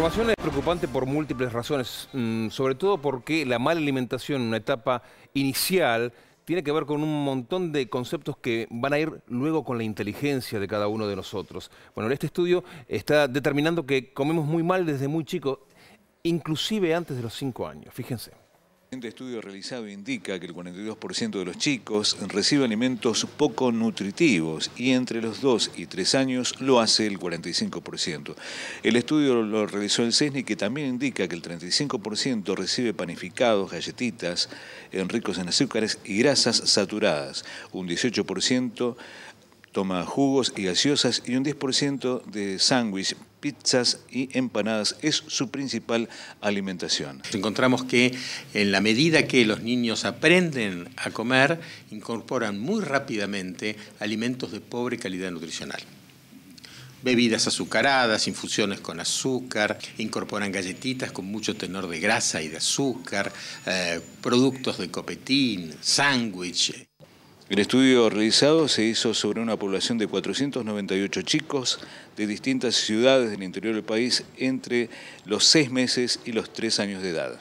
información es preocupante por múltiples razones, mm, sobre todo porque la mala alimentación en una etapa inicial tiene que ver con un montón de conceptos que van a ir luego con la inteligencia de cada uno de nosotros. Bueno, este estudio está determinando que comemos muy mal desde muy chico, inclusive antes de los cinco años. Fíjense. Un estudio realizado indica que el 42% de los chicos recibe alimentos poco nutritivos y entre los 2 y 3 años lo hace el 45%. El estudio lo realizó el CESNI que también indica que el 35% recibe panificados, galletitas ricos en azúcares y grasas saturadas, un 18% toma jugos y gaseosas y un 10% de sándwich, pizzas y empanadas es su principal alimentación. Encontramos que en la medida que los niños aprenden a comer, incorporan muy rápidamente alimentos de pobre calidad nutricional bebidas azucaradas, infusiones con azúcar, incorporan galletitas con mucho tenor de grasa y de azúcar, eh, productos de copetín, sándwich. El estudio realizado se hizo sobre una población de 498 chicos de distintas ciudades del interior del país entre los seis meses y los tres años de edad.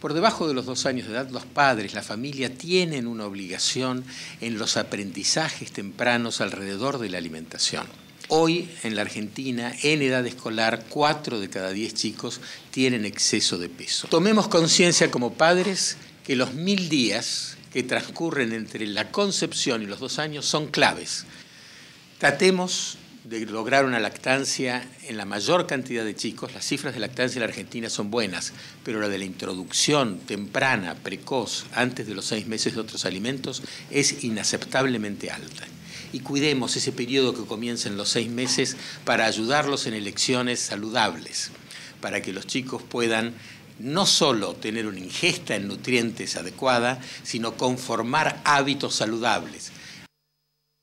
Por debajo de los dos años de edad, los padres, la familia, tienen una obligación en los aprendizajes tempranos alrededor de la alimentación. Hoy en la Argentina, en edad escolar, 4 de cada 10 chicos tienen exceso de peso. Tomemos conciencia como padres que los mil días que transcurren entre la concepción y los dos años son claves. Tratemos de lograr una lactancia en la mayor cantidad de chicos. Las cifras de lactancia en la Argentina son buenas, pero la de la introducción temprana, precoz, antes de los seis meses de otros alimentos, es inaceptablemente alta. Y cuidemos ese periodo que comienza en los seis meses para ayudarlos en elecciones saludables, para que los chicos puedan no solo tener una ingesta en nutrientes adecuada, sino conformar hábitos saludables